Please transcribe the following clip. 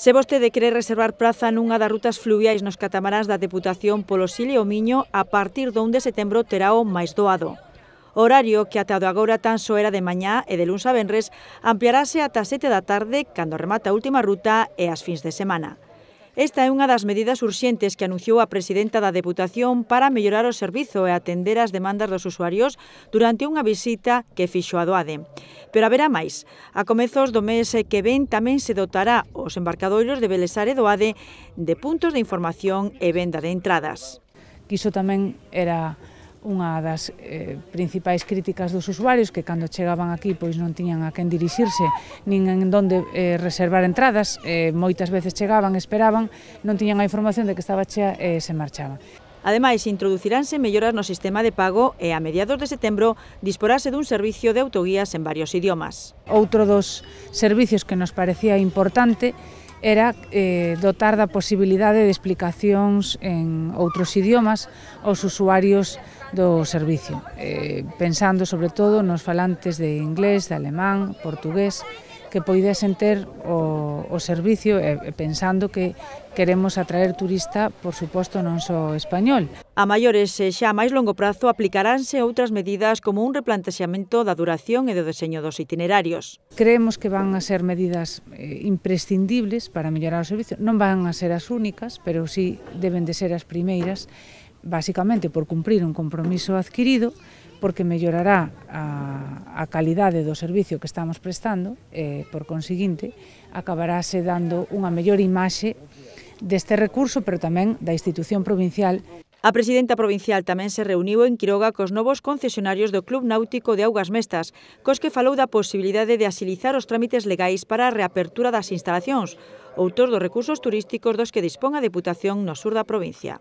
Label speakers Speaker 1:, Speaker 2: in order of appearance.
Speaker 1: Se vostede quere reservar praza nunha das rutas fluviais nos catamaráns da Deputación polo Sile o Miño, a partir do 1 de setembro terá o máis doado. Horario que ata do agora tan só era de mañá e de luns a venres ampliarase ata 7 da tarde cando remata a última ruta e as fins de semana. Esta é unha das medidas urxentes que anunciou a presidenta da Deputación para mellorar o servizo e atender as demandas dos usuarios durante unha visita que fixo a Doade. Pero haberá máis. A comezos do mes que ven tamén se dotará os embarcadoiros de Belesar e Doade de puntos de información e venda de entradas.
Speaker 2: Quiso tamén era unha das eh, principais críticas dos usuarios que cando chegaban aquí pois non tiñan a quen dirixirse nin en donde eh, reservar entradas eh, moitas veces chegaban, esperaban non tiñan a información de que estaba chea e eh, se marchaban
Speaker 1: Ademais, introduciránse melloras no sistema de pago e a mediados de setembro disporase dun servicio de autoguías en varios idiomas.
Speaker 2: Outro dos servicios que nos parecía importante era eh, dotar da posibilidade de explicacións en outros idiomas aos usuarios do servicio, eh, pensando sobre todo nos falantes de inglés, de alemán, portugués, que poidesen ter o, o servicio e, e pensando que queremos atraer turista, por suposto, non só español. A
Speaker 1: maiores e xa a máis longo prazo
Speaker 2: aplicaránse outras medidas como un replantexamento da
Speaker 1: duración e do deseño dos itinerarios.
Speaker 2: Creemos que van a ser medidas eh, imprescindibles para mellorar o servicio. Non van a ser as únicas, pero sí deben de ser as primeiras, basicamente por cumprir un compromiso adquirido, porque mellorará a a calidade do servicio que estamos prestando, e, eh, por conseguinte, acabarase dando unha mellor imaxe deste recurso, pero tamén da institución provincial.
Speaker 1: A presidenta provincial tamén se reuniu en Quiroga cos novos concesionarios do Club Náutico de Augas Mestas, cos que falou da posibilidade de asilizar os trámites legais para a reapertura das instalacións, outros dos recursos turísticos dos que dispón a Deputación no sur da provincia.